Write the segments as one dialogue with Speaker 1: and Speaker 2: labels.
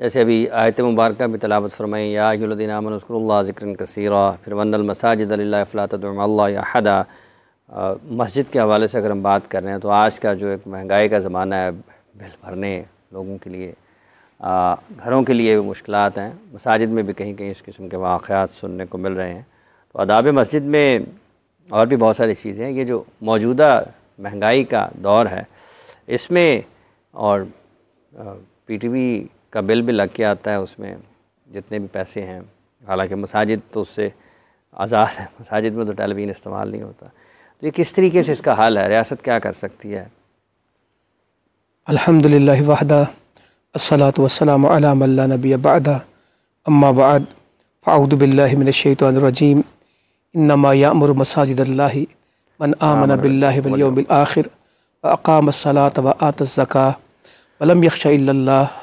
Speaker 1: जैसे अभी आयत मुबारक भी तलावत फरमाई यादी अमनस्कुल्ला ज़िक्र कसीरा फिर वनमसाजदलाफ़लातमहदा मस्जिद के हवाले से अगर हम बात कर रहे हैं तो आज का जो एक महंगाई का ज़माना है बिल भरने लोगों के लिए आ, घरों के लिए भी मुश्किल हैं मसाजिद में भी कहीं कहीं इस किस्म के वाक़ात सुनने को मिल रहे हैं तो अदाब मस्जिद में और भी बहुत सारी चीज़ें हैं ये जो मौजूदा महंगाई का दौर है इसमें और पी टी वी का बिल भी लग के आता है उसमें जितने भी पैसे हैं हालांकि मसाजिद तो उससे आज़ाद है मसाजिद में तो टेलीविजन इस्तेमाल नहीं होता तो ये किस तरीके से इसका हल है रियासत क्या कर सकती है
Speaker 2: अल्हम्दुलिल्लाह वहदा अस्सलात वस्सलाम अला नबी अबादा अम्मा बाद फ़ाउदबिल्लिमिनशैतरजीम इन्नमा मसाजिदल्लाहि मन आमन बिल्लाहि वल यौमिल आखिर व अकाम सलात व आत ज़का वलम यख्शा इल्लल्लाह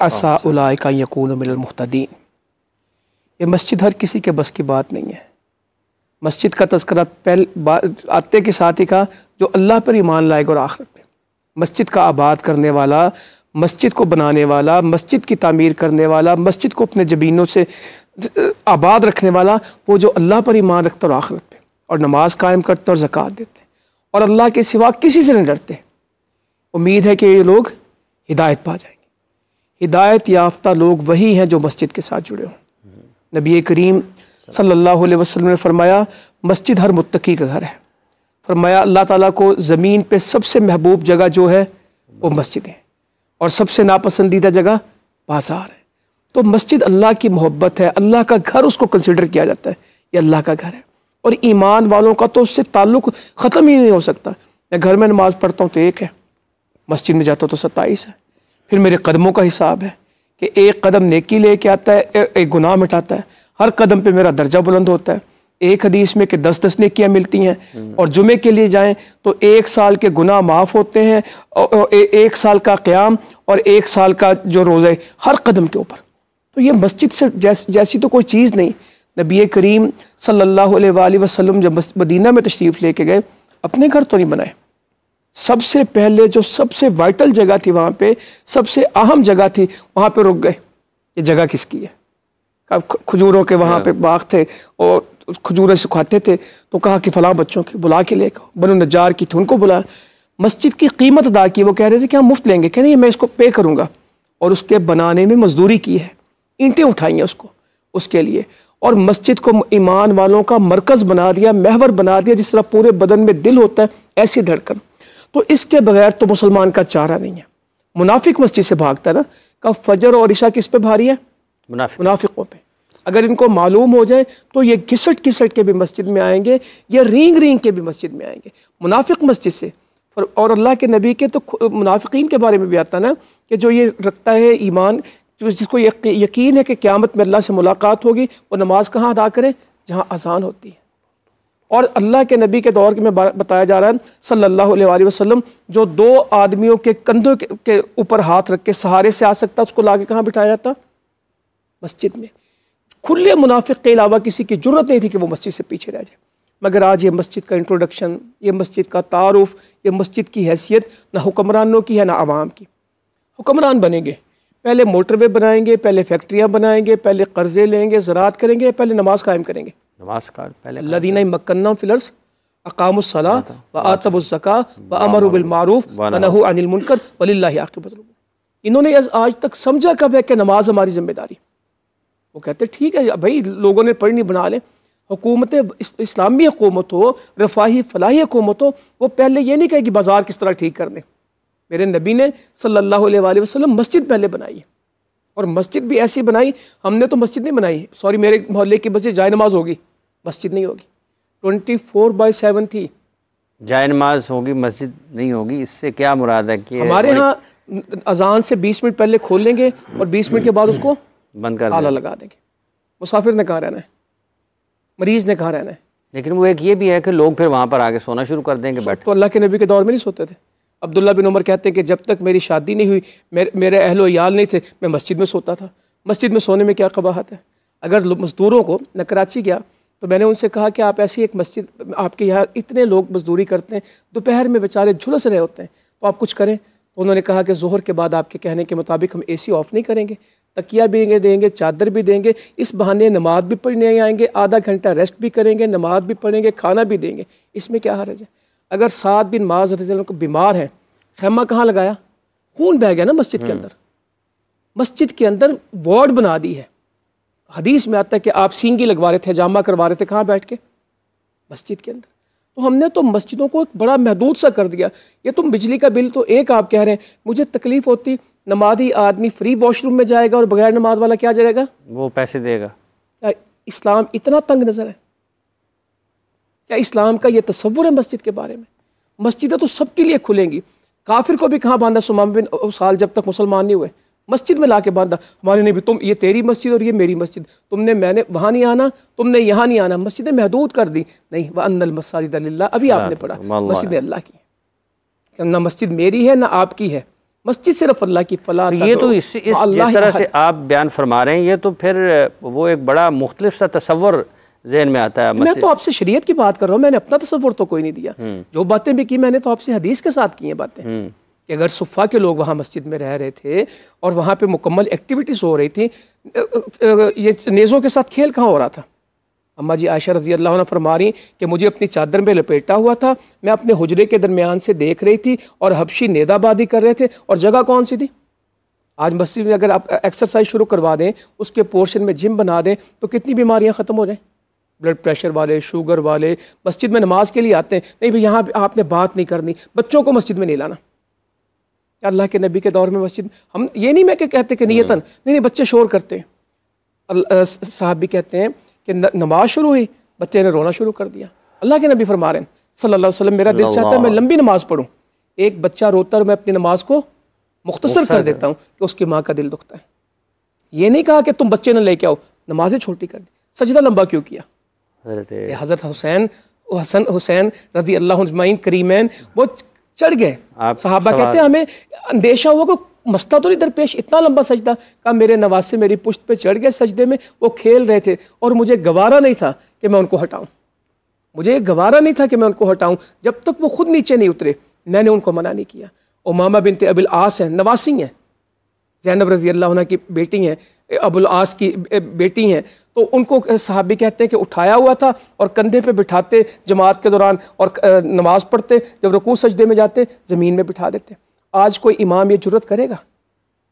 Speaker 2: असा हाँ, का यकून मिलमतदीन ये मस्जिद हर किसी के बस की बात नहीं है मस्जिद का तस्करा पहले आते के साथ ही का जो अल्लाह पर ईमान लाएगा और आखिरत पे मस्जिद का आबाद करने वाला मस्जिद को बनाने वाला मस्जिद की तामीर करने वाला मस्जिद को अपने जबीनों से आबाद रखने वाला वो जो अल्लाह पर ईमान रखता और आखिरत पे और नमाज कायम करते और ज़क़़त देते और अल्लाह के सिवा किसी से नहीं डरते उम्मीद है कि ये लोग हिदायत पा जाएंगे हिदायत याफ्ता लोग वही हैं जो मस्जिद के साथ जुड़े हों नबी करीम सल्लल्लाहु अलैहि वसल्लम ने फरमाया मस्जिद हर मुत्तकी का घर है फरमाया अल्लाह ताला को ज़मीन पे सबसे महबूब जगह जो है वो मस्जिद है और सबसे नापसंदीदा जगह बाजार है तो मस्जिद अल्लाह की मोहब्बत है अल्लाह का घर उसको कंसिडर किया जाता है ये अल्लाह का घर है और ईमान वालों का तो उससे ताल्लुक़ ख़त्म ही नहीं हो सकता मैं घर में नमाज़ पढ़ता हूँ तो एक है मस्जिद में जाता हूँ तो सत्ताईस है फिर मेरे कदमों का हिसाब है कि एक कदम नेकी ले के आता है एक गुनाह मिटाता है हर कदम पे मेरा दर्जा बुलंद होता है एक हदीस में कि दस दस नेकियाँ मिलती हैं और जुमे के लिए जाएं तो एक साल के गुनाह माफ़ होते हैं और एक साल का क़्याम और एक साल का जो रोज़े हर कदम के ऊपर तो ये मस्जिद से जैस, जैसी तो कोई चीज़ नहीं नबी करीम सल्ला अलैहि जब मदीना में तशरीफ़ लेके गए अपने घर तो नहीं बनाए सबसे पहले जो सबसे वाइटल जगह थी वहाँ पे सबसे अहम जगह थी वहाँ पे रुक गए ये जगह किसकी है अब खजूरों के वहाँ पे बाग थे और खजूरें सुखाते थे तो कहा कि फलां बच्चों के बुला के ले बनो नजार की थी उनको बुलाया मस्जिद की कीमत अदा की वो कह रहे थे कि हम मुफ्त लेंगे कह रहे मैं इसको पे करूँगा और उसके बनाने में मजदूरी की है ईंटें उठाई हैं उसको उसके लिए और मस्जिद को ईमान वालों का मरकज़ बना दिया महवर बना दिया जिस तरह पूरे बदन में दिल होता है ऐसी धड़कन तो इसके बगैर तो मुसलमान का चारा नहीं है मुनाफिक मस्जिद से भागता है ना कब फजर और ईशा किस पे भारी है मुनाफिक मुनाफिकों पे अगर इनको मालूम हो जाए तो ये घिसट घिसट के भी मस्जिद में आएंगे या रेंग रींग के भी मस्जिद में आएंगे मुनाफिक मस्जिद से और अल्लाह के नबी के तो मुनाफिकीन के बारे में भी आता ना कि जो ये रखता है ईमान जिसको यकीन है कि क़्यामत में अल्लाह से मुलाकात होगी वो नमाज़ कहाँ अदा करें जहाँ आसान होती है और अल्लाह के नबी के दौर के में बताया जा रहा है सल्लल्लाहु अलैहि वसल्लम जो दो आदमियों के कंधों के ऊपर हाथ रख के सहारे से आ सकता उसको ला के कहाँ बिठाया जाता मस्जिद में खुले मुनाफिक के अलावा किसी की जरूरत नहीं थी कि वो मस्जिद से पीछे रह जाए मगर आज ये मस्जिद का इंट्रोडक्शन ये मस्जिद का तारफ़ ये मस्जिद की हैसियत ना हुक्मरानों की है ना आवाम की हुक्मरान बनेंगे पहले मोटरवे बनाएंगे पहले फैक्ट्रियाँ बनाएंगे पहले कर्ज़े लेंगे ज़रात करेंगे पहले नमाज़ कायम करेंगे
Speaker 1: पहले
Speaker 2: लदीना मकन्ना फिलर्स अकाम हाँ व आतबुलज़का व अमरबिलमारूफ वनहू अनिलमुनकर इन्होंने आज तक समझा कब है कि नमाज हमारी ज़िम्मेदारी वो कहते ठीक है भाई लोगों ने पढ़नी बना लें हुकूमत इस्लामी हुकूमत हो रफाही फलाही हुकूमत हो वो पहले ये नहीं कहे कि बाज़ार किस तरह ठीक कर दें मेरे नबी ने सल्लल्लाहु अलैहि वसल्लम मस्जिद पहले बनाई है और मस्जिद भी ऐसी बनाई हमने तो मस्जिद नहीं बनाई सॉरी मेरे मोहल्ले की मस्जिद जाए नमाज होगी मस्जिद नहीं होगी ट्वेंटी फोर बाई सेवन थी
Speaker 1: जाय नमाज होगी मस्जिद नहीं होगी इससे क्या मुराद है कि हमारे
Speaker 2: यहाँ अजान से बीस मिनट पहले खोल लेंगे और बीस मिनट के बाद उसको
Speaker 1: बंद कर ताला लगा
Speaker 2: देंगे मुसाफिर ने कहाँ रहना है मरीज़ ने कहाँ रहना है
Speaker 1: लेकिन वो एक ये भी है कि लोग फिर वहाँ पर आके सोना शुरू कर देंगे बैठ तो अल्लाह के नबी के दौर में नहीं सोते थे
Speaker 2: अब्दुल्ला बिन उमर कहते हैं कि जब तक मेरी शादी नहीं हुई मेरे मेरे अहलो याल नहीं थे मैं मस्जिद में सोता था मस्जिद में सोने में क्या कबाहत है अगर मजदूरों को न कराची गया तो मैंने उनसे कहा कि आप ऐसी एक मस्जिद आपके यहाँ इतने लोग मजदूरी करते हैं दोपहर में बेचारे झुलस रहे होते हैं तो आप कुछ करें तो उन्होंने कहा कि जोहर के बाद आपके कहने के मुताबिक हम एसी ऑफ नहीं करेंगे तकिया भी देंगे चादर भी देंगे इस बहाने नमाज भी पढ़ने आएंगे आधा घंटा रेस्ट भी करेंगे नमाज भी पढ़ेंगे खाना भी देंगे इसमें क्या हरज है अगर सात दिन माज रजों को बीमार हैं खेमा कहाँ लगाया खून बह गया ना मस्जिद के हम्म। अंदर मस्जिद के अंदर वार्ड बना दी है हदीस में आता है कि आप सींगी लगवा रहे थे जामा करवा रहे थे कहाँ बैठ के मस्जिद के अंदर तो हमने तो मस्जिदों को एक बड़ा महदूद सा कर दिया ये तुम तो बिजली का बिल तो एक आप कह रहे हैं मुझे तकलीफ होती नमाजी आदमी फ्री वॉशरूम में जाएगा और बगैर नमाज वाला क्या जाएगा
Speaker 1: वो पैसे देगा
Speaker 2: क्या इस्लाम इतना तंग नज़र है क्या इस्लाम का ये तस्वुर है मस्जिद के बारे में मस्जिदें तो सबके लिए खुलेंगी काफिर को भी कहाँ बांधा सुमाम बिन उसाल जब तक मुसलमान नहीं हुए मस्जिद में ला के बांधा हमारे नबी तुम ये तेरी मस्जिद और ये मेरी मस्जिद तुमने मैंने वहाँ नहीं आना तुमने यहाँ नहीं आना मस्जिदें महदूद कर दी नहीं वह अनल मसाजिद अल्लाह अभी आपने पढ़ा मस्जिद अल्लाह की ना मस्जिद मेरी है ना आपकी है मस्जिद सिर्फ अल्लाह की फला तो ये तो इस, इस जिस तरह से
Speaker 1: आप बयान फरमा रहे हैं ये तो फिर वो एक बड़ा मुख्तलिफ सा तस्वर जहन में आता है मैं तो आपसे
Speaker 2: शरीयत की बात कर रहा हूँ मैंने अपना तस्वर तो कोई नहीं दिया हम्म। जो बातें भी की मैंने तो आपसे हदीस के साथ की हैं बातें हम्म। कि अगर सुफ़ा के लोग वहाँ मस्जिद में रह रहे थे और वहाँ पे मुकम्मल एक्टिविटीज़ हो रही थी ये नेज़ों के साथ खेल कहाँ हो रहा था अम्मा जी आयशा रजी अल्लाह ने फरमा रही कि मुझे अपनी चादर में लपेटा हुआ था मैं अपने हजरे के दरमियान से देख रही थी और हबशी नेदाबादी कर रहे थे और जगह कौन सी थी आज मस्जिद में अगर आप एक्सरसाइज शुरू करवा दें उसके पोर्शन में जिम बना दें तो कितनी बीमारियाँ ख़त्म हो जाएँ ब्लड प्रेशर वाले शुगर वाले मस्जिद में नमाज के लिए आते हैं नहीं भाई यहाँ आपने बात नहीं करनी बच्चों को मस्जिद में नहीं लाना अल्लाह के नबी के दौर में मस्जिद हम ये नहीं मैं कि कहते कि नीयतन हाँ। नहीं नहीं बच्चे शोर करते हैं साहब भी कहते हैं कि नमाज शुरू हुई बच्चे ने रोना शुरू कर दिया अल्लाह के नबी फरमा रहे हैं सल्लल्लाहु अलैहि वसल्लम मेरा दिल चाहता है मैं लंबी नमाज पढ़ूँ एक बच्चा रोता और मैं अपनी नमाज को मुख्तसर कर देता हूँ कि उसकी माँ का दिल दुखता है ये नहीं कहा कि तुम बच्चे ने लेके आओ नमाजें छोटी कर दी सजदा लंबा क्यों किया हज़रत हुसैन हसन हुसैन रजी अल्लाह करीमैन वो चढ़ गए
Speaker 1: साहबा कहते हैं
Speaker 2: हमें अंदेशा हुआ को मस्ता तो नहीं दरपेश इतना लंबा सजदा कहा मेरे नवासे मेरी पुश्त पे चढ़ गए सजदे में वो खेल रहे थे और मुझे गवारा नहीं था कि मैं उनको हटाऊं मुझे गवारा नहीं था कि मैं उनको हटाऊं जब तक वो खुद नीचे नहीं उतरे मैंने उनको मना नहीं किया मामा बिनते अबिल आस हैं नवासी हैं जैनब रजी अल्लाह की बेटी हैं अबुल आस की बेटी हैं तो उनको साहबी कहते हैं कि उठाया हुआ था और कंधे पे बिठाते जमात के दौरान और नमाज़ पढ़ते जब रकू सजदे में जाते ज़मीन में बिठा देते आज कोई इमाम ये जरूरत करेगा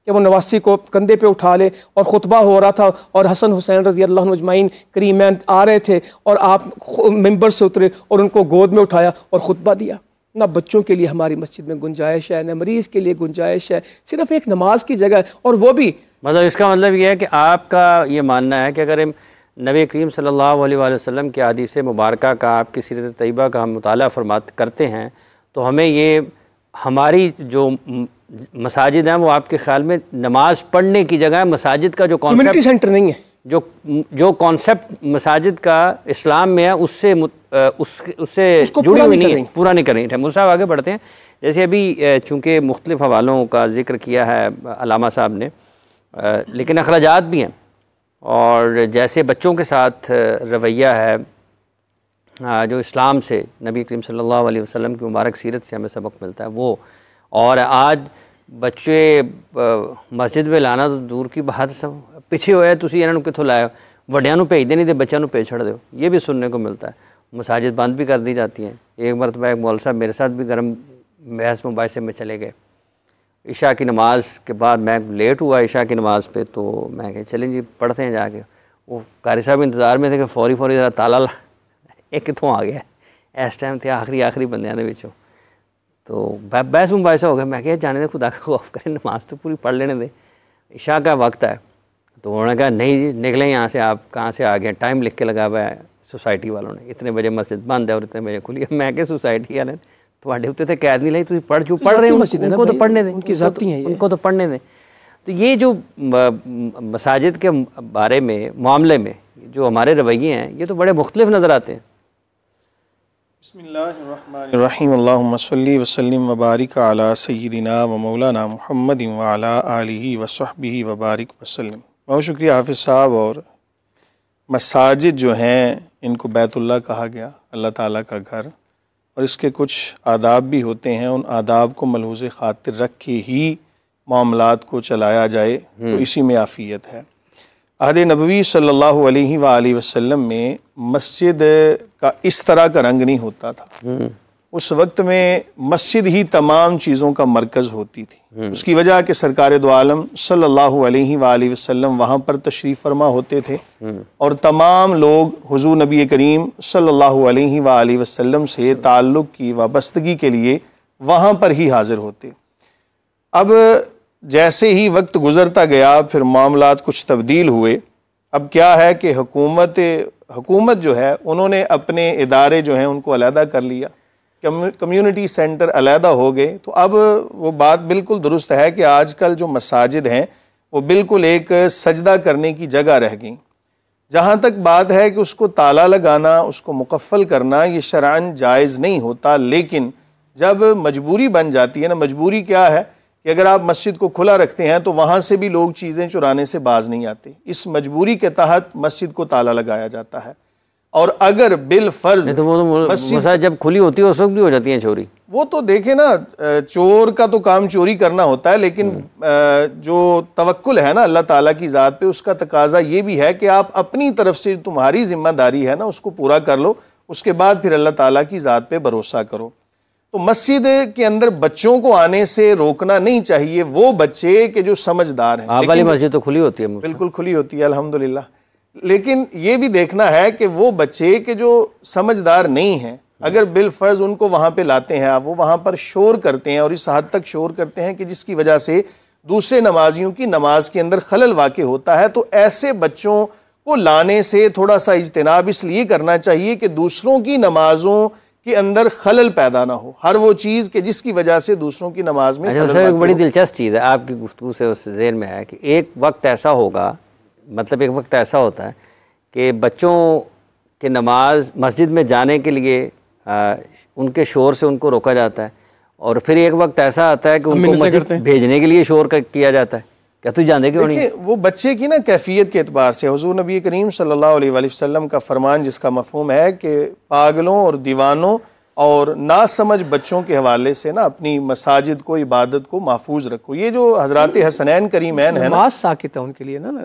Speaker 2: कि वो नवासी को कंधे पे उठा ले और ख़ुतबा हो रहा था और हसन हुसैन रजी अल्लाह मजमाइन करीमैन आ रहे थे और आप मेंबर से उतरे और उनको गोद में उठाया और ख़ुतबा दिया ना बच्चों के लिए हमारी मस्जिद में गुंजाइश है ना मरीज़ के लिए गुंजाइश है सिर्फ एक नमाज की जगह और वो भी
Speaker 1: मतलब इसका मतलब ये है कि आपका ये मानना है कि अगर नबी करीम सल्लल्लाहु अलैहि वसल्लम के से मुबारक का आपकी सीरत तयबा का हम मुताल फरमात करते हैं तो हमें ये हमारी जो मसाजिद हैं वो आपके ख्याल में नमाज़ पढ़ने की जगह मसाजिद का जो कॉम्युनिटी सेंटर नहीं है जो जो कॉन्सेप्ट मसाजिद का इस्लाम में है उससे उस उससे जुड़ी हुई नहीं है पूरा नहीं करेंगे है साहब आगे बढ़ते हैं जैसे अभी चूँकि मुख्तलिफ हवालों का जिक्र किया है अलामा साहब ने लेकिन अखराज भी हैं और जैसे बच्चों के साथ रवैया है जो इस्लाम से नबी करीम सल्लल्लाहु अलैहि वसल्लम की मुबारक सीरत से हमें सबक मिलता है वो और आज बच्चे मस्जिद में लाना तो दूर की बात सब পিছে হোয়া তুই এনা ন কিতো লায়া वडিয়া ন পেজ দেনি দে বাচ্চা ন পেছড় দেও ইয়ে ভি শুননে কো মিলতা হ মসজিদ বন্ধ ভি কর দি jati হে এক বারে ম এক মোল্লা সাহেব মেরে সাথ ভি গরম মেহস মুম্বাই সে মে চলে গয়ে ইশা কি নামাজ কে বাদ ম্যা লেট হু ইশা কি নামাজ পে তো ম্যা কে চলেন জি পড়তে হে যা কে ও কারি সাহেব इंतजार মে থে কে ফৌরি ফৌরি যরা তালা এক কিতো আ গয়া ইস টাইম তে আখরি আখরি বন্দিয়া দে ভেচো তো মেহস মুম্বাই সে হো গয়া ম্যা কে জানে দে খোদা কে অফ করে নামাজ তো پوری পড় লেনে দে ইশা কা ওয়াক্ত হ तो उन्होंने कहा नहीं निकले यहाँ से आप कहाँ से आ गए टाइम लिख के लगा हुआ है सोसाइटी वालों ने इतने बजे मस्जिद बंद है और इतने बजे खुली है मैं क्या सोसाइटी वाले थोड़े उत्ते थे कैद नहीं लाई तुम पढ़ जो पढ़ रहे मस्जिद उनको तो पढ़ने दें उनकी तो जब्ती है उनको तो पढ़ने दें तो ये जो मसाजिद के बारे में मामले में जो हमारे रवैये हैं ये तो बड़े मुख्तलिफ नज़र आते हैं
Speaker 3: बसमीम्सली वसलम वबारक अला सैदिना व मौलाना महमद वाला आलि वसहबी वबारक वसलम बहुत शुक्रिया हाफिज़ साहब और मसाजिद जो हैं इनको बैतुल्ला कहा गया अल्लाह ताला का घर और इसके कुछ आदाब भी होते हैं उन आदाब को मलहूज खातिर रख के ही मामला को चलाया जाए तो हम्म। इसी में आफियत है अहद नबवी सल्लल्लाहु अलैहि वसल्लम में मस्जिद का इस तरह का रंग नहीं होता था हम्म। उस वक्त में मस्जिद ही तमाम चीज़ों का मरकज़ होती थी हम्म। उसकी वजह कि सरकार दोआलम सल्ला वसम वहाँ पर तशरीफ़ फरमा होते थे हम्म। और तमाम लोग हजू नबी करीम सल्ला वसम से अच्छा। ताल्लुक़ की वाबस्तगी के लिए वहाँ पर ही हाज़िर होते अब जैसे ही वक्त गुज़रता गया फिर मामला कुछ तब्दील हुए अब क्या है कि हुकूमत हुकूमत जो है उन्होंने अपने इदारे जो हैं उनको अलहदा कर लिया कम्युनिटी सेंटर अलहदा हो गए तो अब वो बात बिल्कुल दुरुस्त है कि आजकल जो मसाजिद हैं वो बिल्कुल एक सजदा करने की जगह रह गई जहाँ तक बात है कि उसको ताला लगाना उसको मुकफ़ल करना ये शरान जायज़ नहीं होता लेकिन जब मजबूरी बन जाती है ना मजबूरी क्या है कि अगर आप मस्जिद को खुला रखते हैं तो वहाँ से भी लोग चीज़ें चुराने से बाज नहीं आते इस मजबूरी के तहत मस्जिद को ताला लगाया जाता है
Speaker 1: और अगर बिल फर्ज तो वो तो जब खुली होती है उस वक्त भी हो जाती है चोरी
Speaker 3: वो तो देखे ना चोर का तो काम चोरी करना होता है लेकिन हम्म। जो तवक्ल है ना अल्लाह ताला की ज़ात पे उसका तकाजा ये भी है कि आप अपनी तरफ से तुम्हारी जिम्मेदारी है ना उसको पूरा कर लो उसके बाद फिर अल्लाह ताला की ज़ात पे भरोसा करो तो मस्जिद के अंदर बच्चों को आने से रोकना नहीं चाहिए वो बच्चे के जो समझदार हैं आप वाली मस्जिद तो खुली होती है बिल्कुल खुली होती है अल्हम्दुलिल्लाह लेकिन ये भी देखना है कि वो बच्चे के जो समझदार नहीं हैं अगर बिल फर्ज उनको वहाँ पे लाते हैं आप वो वहाँ पर शोर करते हैं और इस हद तक शोर करते हैं कि जिसकी वजह से दूसरे नमाजियों की नमाज के अंदर खलल वाक़ होता है तो ऐसे बच्चों को लाने से थोड़ा सा इजतनाब इसलिए करना चाहिए कि दूसरों की नमाजों के अंदर खलल पैदा ना हो हर वो चीज़ के जिसकी वजह से दूसरों की नमाज में अच्छा, एक बड़ी दिलचस्प
Speaker 1: चीज़ है आपकी गुफ्तु से उस जेल में है कि एक वक्त ऐसा होगा मतलब एक वक्त ऐसा होता है कि बच्चों के नमाज मस्जिद में जाने के लिए आ, उनके शोर से उनको रोका जाता है और फिर एक वक्त ऐसा आता है कि उनको मस्जिद भेजने के लिए शोर का किया जाता है क्या तू जाने क्यों नहीं
Speaker 3: वो बच्चे की ना कैफियत के अतबार से हजू नबी करीम सल्लल्लाहु अलैहि वसल्लम का फरमान जिसका मफहम है कि पागलों और दीवानों और नासमझ बच्चों के हवाले से ना अपनी मसाजिद को इबादत को महफूज रखो ये जो हजरत हसनैन करीमैन है ना
Speaker 2: साकित है उनके लिए
Speaker 3: ना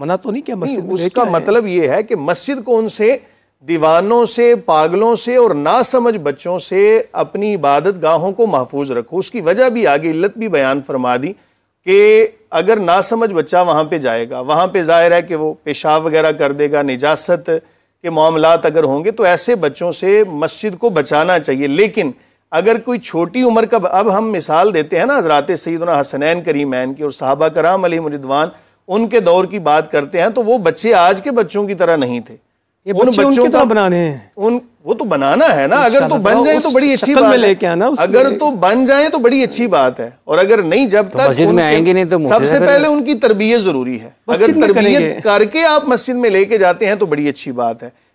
Speaker 3: मना तो नहीं किया मस्जिद नहीं, उसका मतलब ये है कि मस्जिद को उनसे दीवानों से पागलों से और नासमझ बच्चों से अपनी इबादत गाहों को महफूज रखो उसकी वजह भी आगे इल्लत भी बयान फरमा दी कि अगर नासमझ बच्चा वहाँ पे जाएगा वहाँ पे जाहिर है कि वो पेशाब वगैरह कर देगा निजास्त के मामला अगर होंगे तो ऐसे बच्चों से मस्जिद को बचाना चाहिए लेकिन अगर कोई छोटी उम्र का अब हम मिसाल देते हैं ना हजरात सईदना हसनैन करीमैन की और साहबा कराम अली मुरिदवान उनके दौर की बात करते हैं तो वो बच्चे आज के बच्चों की तरह नहीं थे ये उन बच्चों का बनाने हैं उन वो तो बनाना है ना अगर तो बन जाए तो बड़ी अच्छी बात लेके आना अगर तो बन जाए तो बड़ी अच्छी बात है और अगर नहीं जब तो तक में आएंगे नहीं तो सबसे पहले उनकी तरबियत जरूरी है अगर तरबियत करके आप मस्जिद में लेके जाते हैं तो बड़ी अच्छी बात है